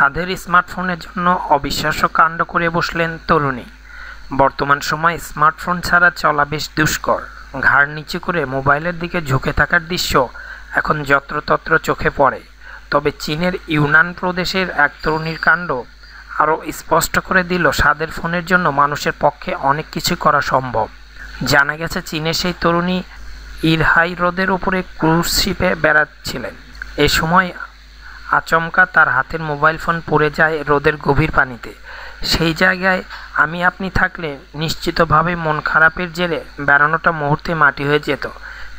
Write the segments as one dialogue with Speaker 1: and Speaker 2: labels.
Speaker 1: সাধের স্মার্টফোনের জন্য অবিশ্বাস্য কাণ্ড করে বসলেন তরুণী বর্তমান সময়ে স্মার্টফোন ছাড়া চলা বেশ দুষ্কর ঘাড় নিচু করে মোবাইলের দিকে ঝুঁকে থাকার দৃশ্য এখন যত্রতত্র চোখে পড়ে তবে চীনের ইউনান প্রদেশের এক তরুণীর কাণ্ড আরও স্পষ্ট করে দিল সাদের ফোনের জন্য মানুষের পক্ষে অনেক কিছু করা সম্ভব জানা গেছে চীনের সেই তরুণী ইরহাই হ্রদের ওপরে ক্রুজ শিপে বেড়াচ্ছিলেন এ সময় আচমকা তার হাতের মোবাইল ফোন পড়ে যায় রোদের গভীর পানিতে সেই জায়গায় আমি আপনি থাকলে নিশ্চিতভাবে মন খারাপের জেরে বেড়ানোটা মুহূর্তে মাটি হয়ে যেত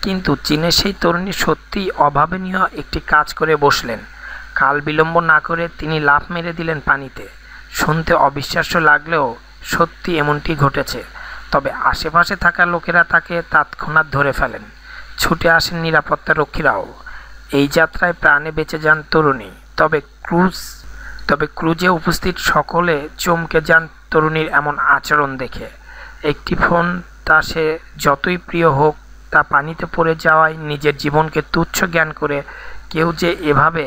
Speaker 1: কিন্তু চীনের সেই তরুণী সত্যিই অভাবনীয় একটি কাজ করে বসলেন কাল বিলম্ব না করে তিনি লাফ মেরে দিলেন পানিতে শুনতে অবিশ্বাস্য লাগলেও সত্যি এমনটি ঘটেছে তবে আশেপাশে থাকা লোকেরা তাকে তৎক্ষণাৎ ধরে ফেলেন ছুটে আসেন নিরাপত্তা রক্ষীরাও এই যাত্রায় প্রাণে বেঁচে যান তরুণী তবে ক্রুজ তবে ক্রুজে উপস্থিত সকলে চমকে যান তরুণীর এমন আচরণ দেখে একটি ফোন তা সে যতই প্রিয় হোক তা পানিতে পড়ে যাওয়ায় নিজের জীবনকে তুচ্ছ জ্ঞান করে কেউ যে এভাবে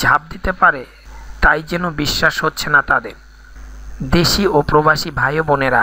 Speaker 1: ঝাঁপ দিতে পারে তাই যেন বিশ্বাস হচ্ছে না তাদের দেশি ও প্রবাসী ভাই বোনেরা